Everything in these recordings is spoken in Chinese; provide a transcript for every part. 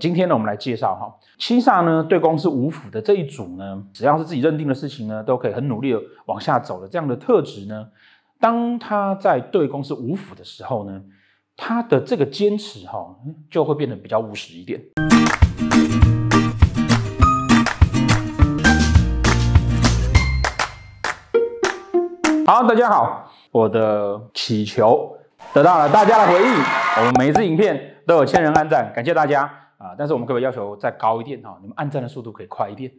今天呢，我们来介绍哈七煞呢对公是五府的这一组呢，只要是自己认定的事情呢，都可以很努力的往下走的这样的特质呢，当他在对公是五府的时候呢，他的这个坚持哈就会变得比较务实一点。好，大家好，我的祈求得到了大家的回应，我们每次影片都有千人按赞，感谢大家。啊，但是我们可以要求再高一点哈，你们按赞的速度可以快一点，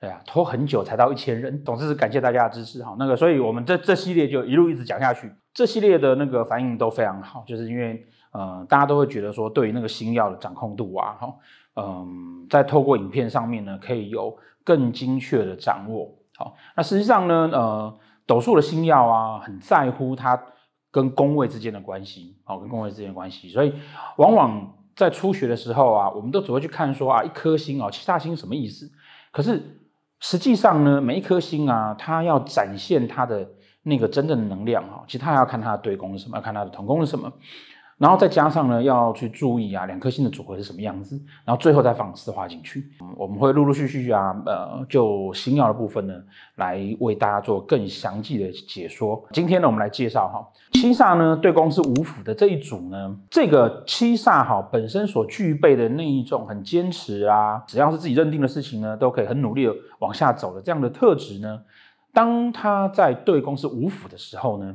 对啊，拖很久才到一千人。总之是感谢大家的支持哈，那个，所以我们这这系列就一路一直讲下去，这系列的那个反应都非常好，就是因为呃，大家都会觉得说对于那个星药的掌控度啊，哈，嗯，在透过影片上面呢，可以有更精确的掌握。好，那实际上呢，呃，斗数的星耀啊，很在乎它跟宫位之间的关系，好，跟宫位之间的关系，所以往往。在初学的时候啊，我们都只会去看说啊，一颗星哦，其他星什么意思？可是实际上呢，每一颗星啊，它要展现它的那个真正的能量啊，其实它还要看它的对宫是什么，看它的同宫是什么。然后再加上呢，要去注意啊，两颗星的组合是什么样子，然后最后再放四滑进去。我们会陆陆续续啊，呃，就星耀的部分呢，来为大家做更详细的解说。今天呢，我们来介绍哈，七煞呢对宫是五府的这一组呢，这个七煞哈本身所具备的那一种很坚持啊，只要是自己认定的事情呢，都可以很努力的往下走的这样的特质呢，当他在对宫是五府的时候呢。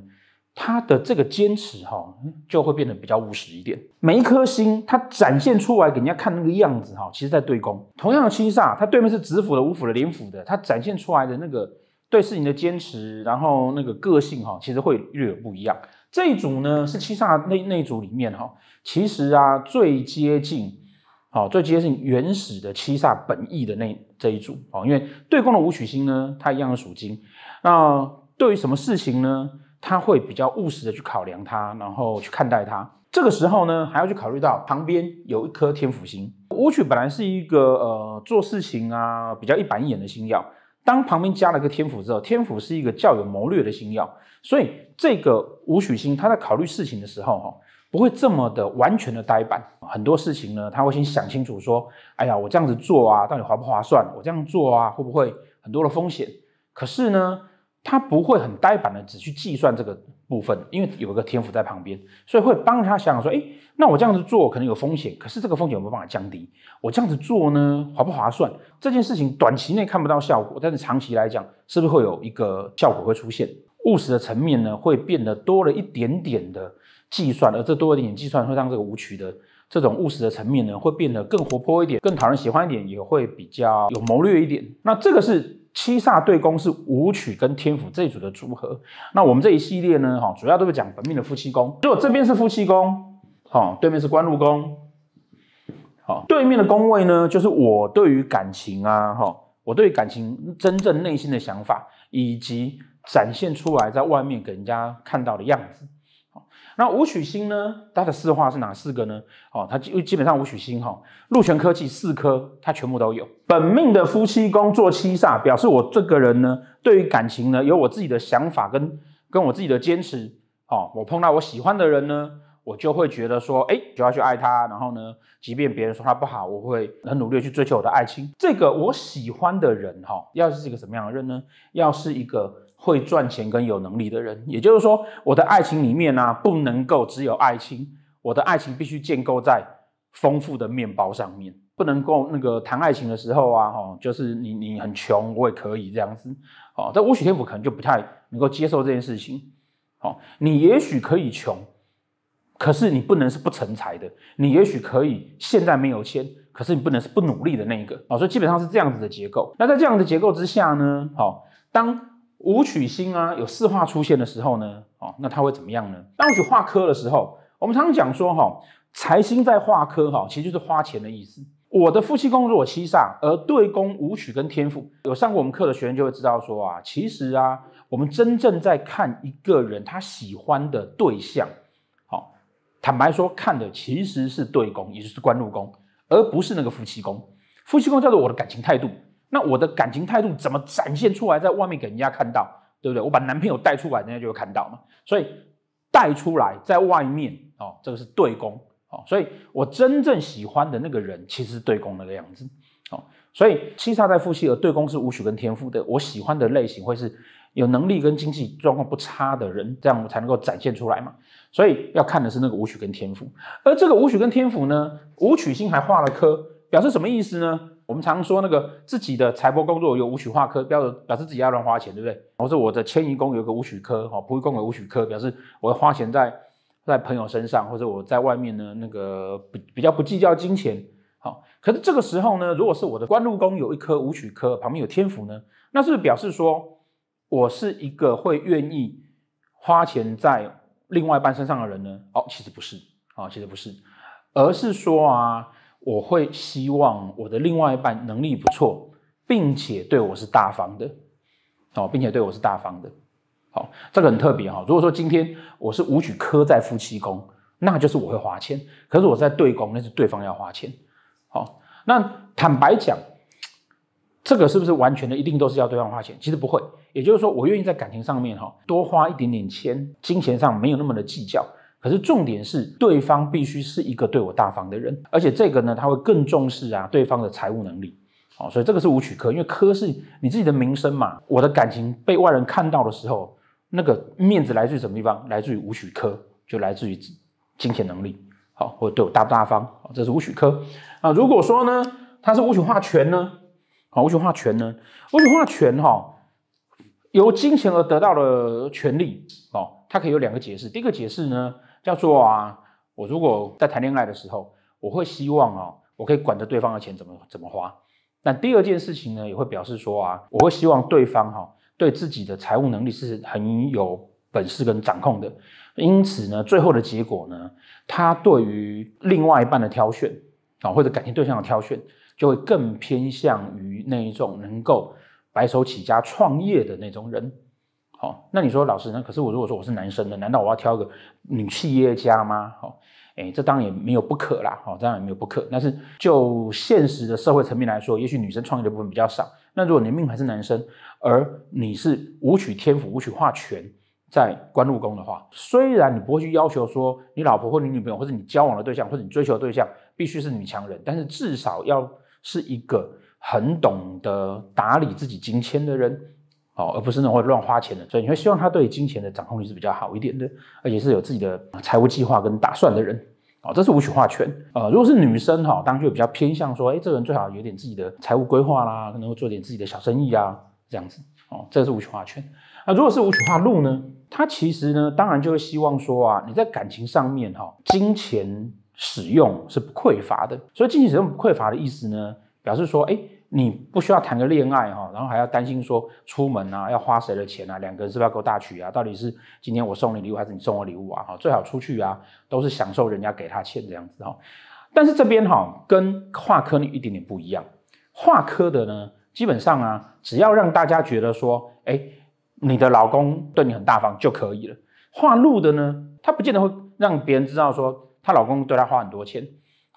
他的这个坚持哈，就会变得比较务实一点。每一颗星，它展现出来给人家看那个样子哈，其实在对攻。同样的七煞，它对面是子府的、午府的、连府的，它展现出来的那个对事情的坚持，然后那个个性哈，其实会略有不一样。这一组呢，是七煞那那组里面哈，其实啊最接近，好最接近原始的七煞本意的那这一组啊，因为对攻的五曲星呢，它一样的属金。那对于什么事情呢？他会比较务实的去考量它，然后去看待它。这个时候呢，还要去考虑到旁边有一颗天府星。武曲本来是一个呃做事情啊比较一板一眼的星耀，当旁边加了个天府之后，天府是一个较有谋略的星耀，所以这个武曲星他在考虑事情的时候哈，不会这么的完全的呆板。很多事情呢，他会先想清楚说，哎呀，我这样子做啊，到底划不划算？我这样做啊，会不会很多的风险？可是呢？他不会很呆板的只去计算这个部分，因为有一个天赋在旁边，所以会帮他想想说：，哎，那我这样子做可能有风险，可是这个风险有没有办法降低？我这样子做呢，划不划算？这件事情短期内看不到效果，但是长期来讲，是不是会有一个效果会出现？务实的层面呢，会变得多了一点点的计算，而这多一点计算会让这个舞曲的这种务实的层面呢，会变得更活泼一点，更讨人喜欢一点，也会比较有谋略一点。那这个是。七煞对宫是武曲跟天府这一组的组合。那我们这一系列呢，哈，主要都是讲本命的夫妻宫。如果这边是夫妻宫，好，对面是官禄宫，好，对面的宫位呢，就是我对于感情啊，哈，我对感情真正内心的想法，以及展现出来在外面给人家看到的样子。那武曲星呢？它的四化是哪四个呢？哦，它基基本上武曲星哈，禄全科技四颗，它全部都有。本命的夫妻宫做七煞，表示我这个人呢，对于感情呢，有我自己的想法跟跟我自己的坚持。哦，我碰到我喜欢的人呢，我就会觉得说，哎，就要去爱他。然后呢，即便别人说他不好，我会很努力去追求我的爱情。这个我喜欢的人哈，要是一个什么样的人呢？要是一个。会赚钱跟有能力的人，也就是说，我的爱情里面呢，不能够只有爱情，我的爱情必须建构在丰富的面包上面，不能够那个谈爱情的时候啊，哦，就是你你很穷，我也可以这样子，哦，在武许天府可能就不太能够接受这件事情，哦，你也许可以穷，可是你不能是不成才的，你也许可以现在没有钱，可是你不能是不努力的那个，哦，所以基本上是这样子的结构。那在这样的结构之下呢，好，当。武曲星啊，有四化出现的时候呢，哦，那它会怎么样呢？当我去化科的时候，我们常常讲说，哈，财星在化科，哈，其实就是花钱的意思。我的夫妻宫如果七煞，而对宫武曲跟天赋，有上过我们课的学生就会知道说啊，其实啊，我们真正在看一个人他喜欢的对象，好，坦白说，看的其实是对宫，也就是官禄宫，而不是那个夫妻宫。夫妻宫叫做我的感情态度。那我的感情态度怎么展现出来，在外面给人家看到，对不对？我把男朋友带出来，人家就会看到嘛。所以带出来在外面，哦，这个是对攻哦，所以我真正喜欢的那个人，其实是对攻那个样子，哦。所以七煞在夫妻，而对攻是武曲跟天赋的。我喜欢的类型会是有能力跟经济状况不差的人，这样我才能够展现出来嘛。所以要看的是那个武曲跟天赋。而这个武曲跟天赋呢，武曲星还画了颗，表示什么意思呢？我们常说那个自己的财帛工作有五曲化科，表示表示自己要乱花钱，对不对？或是我的迁移宫有个五曲科，哈，不会公有五曲科，表示我要花钱在在朋友身上，或者我在外面呢，那个比较不计较金钱。好，可是这个时候呢，如果是我的官禄宫有一颗五曲科，旁边有天府呢，那是表示说我是一个会愿意花钱在另外一半身上的人呢？哦，其实不是啊，其实不是，而是说啊。我会希望我的另外一半能力不错，并且对我是大方的，哦，并且对我是大方的。好，这个很特别哈。如果说今天我是武曲科在夫妻宫，那就是我会花钱；可是我在对宫，那是对方要花钱。好，那坦白讲，这个是不是完全的一定都是要对方花钱？其实不会。也就是说，我愿意在感情上面哈多花一点点钱，金钱上没有那么的计较。可是重点是，对方必须是一个对我大方的人，而且这个呢，他会更重视啊对方的财务能力，哦，所以这个是五取科，因为科是你自己的名声嘛。我的感情被外人看到的时候，那个面子来自于什么地方？来自于五取科，就来自于金钱能力，好，或者对我大不大方，这是五取科。啊，如果说呢，他是五取化权呢，啊，五取化权呢，五取化权哈，由金钱而得到的权利，哦，它可以有两个解释，第一个解释呢。叫做啊，我如果在谈恋爱的时候，我会希望啊，我可以管着对方的钱怎么怎么花。那第二件事情呢，也会表示说啊，我会希望对方哈，对自己的财务能力是很有本事跟掌控的。因此呢，最后的结果呢，他对于另外一半的挑选啊，或者感情对象的挑选，就会更偏向于那一种能够白手起家创业的那种人。好，那你说老师，那可是我如果说我是男生的，难道我要挑个女企业家吗？好，哎，这当然也没有不可啦，好，当然也没有不可。但是就现实的社会层面来说，也许女生创业的部分比较少。那如果你命还是男生，而你是武曲天府、武曲化全，在官禄宫的话，虽然你不会去要求说你老婆或你女朋友，或者你交往的对象，或者你追求的对象必须是女强人，但是至少要是一个很懂得打理自己金钱的人。哦，而不是那种会乱花钱的，所以你会希望他对金钱的掌控力是比较好一点的，而且是有自己的财务计划跟打算的人。哦，这是无曲画圈。呃，如果是女生哈，当然就比较偏向说，哎，这个人最好有点自己的财务规划啦，可能会做点自己的小生意啊，这样子。哦，这是无曲画圈。那如果是无曲画路呢？他其实呢，当然就会希望说啊，你在感情上面哈，金钱使用是不匮乏的。所以金钱使用不匮乏的意思呢，表示说，哎。你不需要谈个恋爱哈，然后还要担心说出门啊要花谁的钱啊，两个人是不是要够大娶啊？到底是今天我送你礼物还是你送我礼物啊？哈，最好出去啊，都是享受人家给他钱这样子哈。但是这边哈跟华科女一点点不一样，华科的呢，基本上啊，只要让大家觉得说，哎，你的老公对你很大方就可以了。华路的呢，她不见得会让别人知道说她老公对她花很多钱，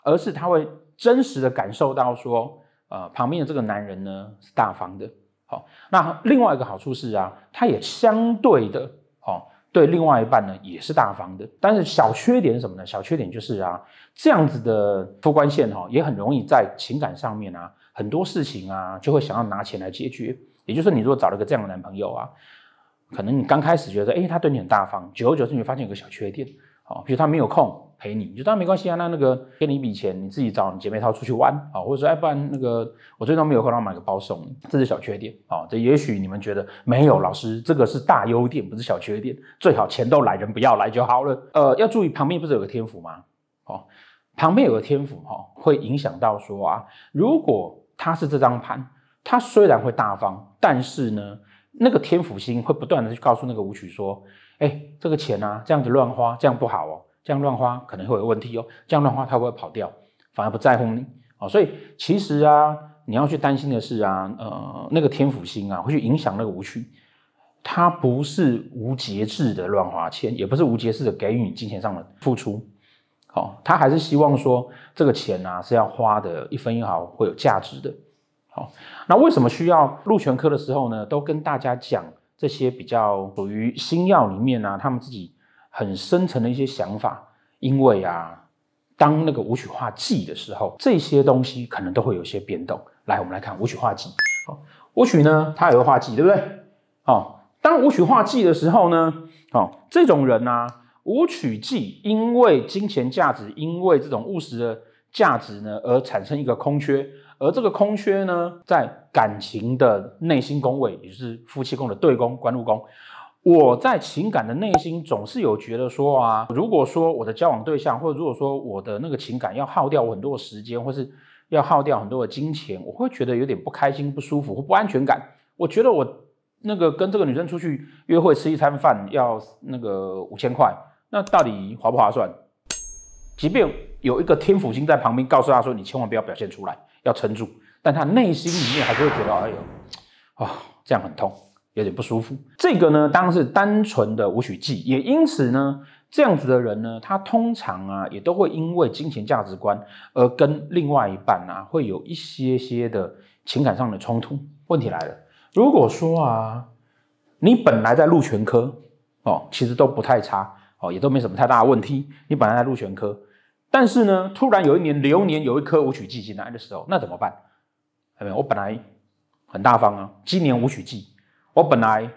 而是她会真实的感受到说。呃，旁边的这个男人呢是大方的，好，那另外一个好处是啊，他也相对的，哦，对另外一半呢也是大方的。但是小缺点是什么呢？小缺点就是啊，这样子的夫官线，哈，也很容易在情感上面啊，很多事情啊就会想要拿钱来解决。也就是你如果找了个这样的男朋友啊，可能你刚开始觉得，哎，他对你很大方，久而久之，你发现有个小缺点。哦，比如他没有空陪你，就然没关系啊，那那个给你一笔钱，你自己找你姐妹淘出去玩啊，或者说哎，不然那个我最终没有空，让买个包送你，这是小缺点啊。这也许你们觉得没有老师，这个是大优点，不是小缺点。最好钱都来，人不要来就好了。呃，要注意旁边不是有个天赋吗？哦，旁边有个天赋哈，会影响到说啊，如果他是这张盘，他虽然会大方，但是呢，那个天府星会不断的去告诉那个舞曲说。哎，这个钱啊，这样子乱花，这样不好哦。这样乱花可能会有问题哦。这样乱花，他不会跑掉，反而不在乎你哦。所以其实啊，你要去担心的是啊，呃，那个天府星啊，会去影响那个无曲。他不是无节制的乱花钱，也不是无节制的给予你金钱上的付出。好，他还是希望说这个钱啊是要花的，一分一毫会有价值的。好，那为什么需要入全科的时候呢？都跟大家讲。这些比较属于星耀里面呢，他们自己很深层的一些想法，因为啊，当那个舞曲化剂的时候，这些东西可能都会有些变动。来，我们来看舞曲化剂。好，舞曲呢，它有个化剂，对不对？好，当舞曲化剂的时候呢，好，这种人呢，舞曲剂因为金钱价值，因为这种务实的。价值呢，而产生一个空缺，而这个空缺呢，在感情的内心宫位，也就是夫妻宫的对宫官禄宫。我在情感的内心总是有觉得说啊，如果说我的交往对象，或者如果说我的那个情感要耗掉我很多的时间，或是要耗掉很多的金钱，我会觉得有点不开心、不舒服或不安全感。我觉得我那个跟这个女生出去约会吃一餐饭要那个五千块，那到底划不划算？即便有一个天府星在旁边告诉他说：“你千万不要表现出来，要撑住。”但他内心里面还是会觉得：“哎呦，啊，这样很痛，有点不舒服。”这个呢，当然是单纯的无曲忌，也因此呢，这样子的人呢，他通常啊，也都会因为金钱价值观而跟另外一半啊，会有一些些的情感上的冲突。问题来了，如果说啊，你本来在鹿全科哦，其实都不太差哦，也都没什么太大的问题，你本来在禄全科。但是呢，突然有一年流年有一颗武曲季进来的时候，那怎么办？有没有？我本来很大方啊，今年武曲季，我本来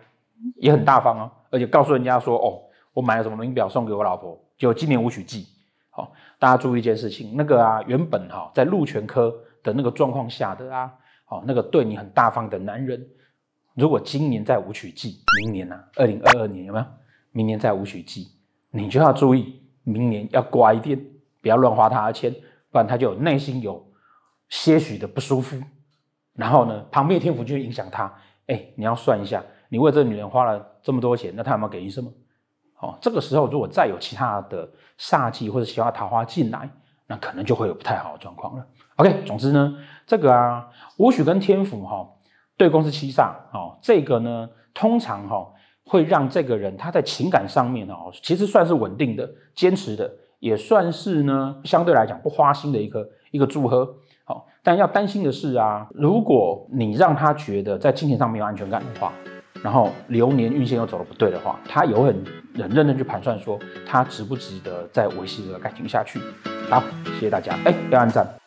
也很大方啊，而且告诉人家说：“哦，我买了什么名表送给我老婆。”就今年武曲季，好，大家注意一件事情：那个啊，原本哈在禄全科的那个状况下的啊，哦，那个对你很大方的男人，如果今年在武曲季，明年呢？二零二二年有没有？明年在武曲季，你就要注意，明年要乖一点。不要乱花他的钱，不然他就有内心有些许的不舒服。然后呢，旁边的天府就影响他。哎，你要算一下，你为这个女人花了这么多钱，那她有没有给医什么？哦，这个时候如果再有其他的煞气或者其他桃花进来，那可能就会有不太好的状况了。OK，总之呢，这个啊，武曲跟天府哈对宫是七煞。哦，这个呢，通常哈会让这个人他在情感上面呢，其实算是稳定的、坚持的。也算是呢，相对来讲不花心的一个一个祝贺。好，但要担心的是啊，如果你让他觉得在金钱上没有安全感的话，然后流年运线又走的不对的话，他有很很认真去盘算说他值不值得再维持这个感情下去。好，谢谢大家，哎，要按赞。